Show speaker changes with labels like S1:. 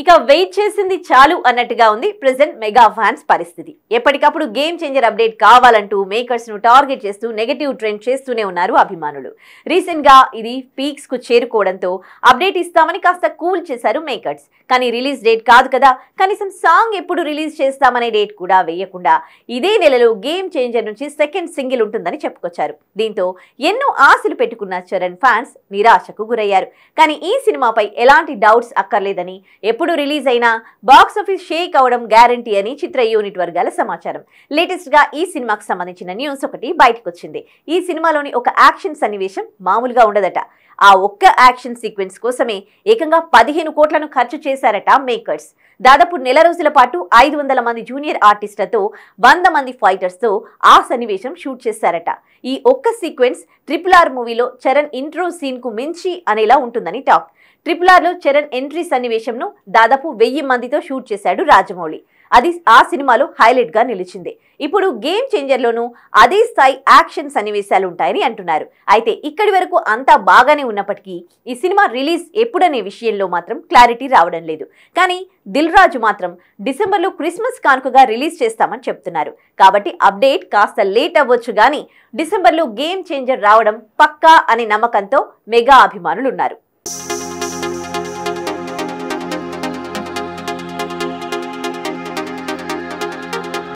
S1: ఇక వెయిట్ చేసింది చాలు అన్నట్టుగా ఉంది ప్రజెంట్ మెగా ఫ్యాన్స్ పరిస్థితి ఎప్పటికప్పుడు గేమ్ చేంజర్ అప్డేట్ కావాలంటూ మేకర్స్ ను టార్గెట్ చేస్తూ నెగటివ్ ట్రెండ్ చేస్తూనే ఉన్నారు అభిమానులు రీసెంట్ గా ఇది పీక్స్ కు చేరుకోవడంతో అప్డేట్ ఇస్తామని కాస్త కూల్ చేశారు మేకర్స్ కానీ రిలీజ్ డేట్ కాదు కదా కనీసం సాంగ్ ఎప్పుడు రిలీజ్ చేస్తామనే డేట్ కూడా వేయకుండా ఇదే నెలలో గేమ్ చేంజర్ నుంచి సెకండ్ సింగిల్ ఉంటుందని చెప్పుకొచ్చారు దీంతో ఎన్నో ఆశలు పెట్టుకున్న చరణ్ ఫ్యాన్స్ నిరాశకు గురయ్యారు కానీ ఈ సినిమాపై ఎలాంటి డౌట్స్ అక్కర్లేదని ఇప్పుడు రిలీజ్ అయిన ఆఫీస్ షేక్ అవడం గ్యారంటీ అని చిత్ర యూనిట్ వర్గాల సమాచారం లేటెస్ట్ గా ఈ సినిమాకు సంబంధించిన న్యూస్ ఒకటి బయటకు వచ్చింది ఈ సినిమాలోని ఒక యాక్షన్ సన్నివేశం మామూలుగా ఉండదట ఆ ఒక్క యాక్షన్ సీక్వెన్స్ కోసమే ఏకంగా పదిహేను కోట్లను ఖర్చు చేశారట మేకర్స్ దాదాపు నెల రోజుల పాటు ఐదు వందల మంది జూనియర్ ఆర్టిస్టులతో వంద మంది ఫైటర్స్తో ఆ సన్నివేశం షూట్ చేశారట ఈ ఒక్క సీక్వెన్స్ ట్రిపుల్ ఆర్ మూవీలో చరణ్ ఇంట్రో సీన్కు మించి అనేలా ఉంటుందని టాక్ ట్రిపుల్ ఆర్లో చరణ్ ఎంట్రీ సన్నివేశంను దాదాపు వెయ్యి మందితో షూట్ చేశాడు రాజమౌళి అది ఆ సినిమాలో హైలైట్ గా నిలిచింది ఇప్పుడు గేమ్ లోను అదే స్థాయి యాక్షన్ సన్నివేశాలు ఉంటాయని అంటున్నారు అయితే ఇక్కడి వరకు అంతా బాగానే ఉన్నప్పటికీ ఈ సినిమా రిలీజ్ ఎప్పుడనే విషయంలో మాత్రం క్లారిటీ రావడం లేదు కానీ దిల్ రాజు మాత్రం డిసెంబర్లో క్రిస్మస్ కానుకగా రిలీజ్ చేస్తామని చెప్తున్నారు కాబట్టి అప్డేట్ కాస్త లేట్ అవ్వచ్చు కానీ డిసెంబర్లో గేమ్ చేంజర్ రావడం పక్కా అనే నమ్మకంతో మెగా అభిమానులు ఉన్నారు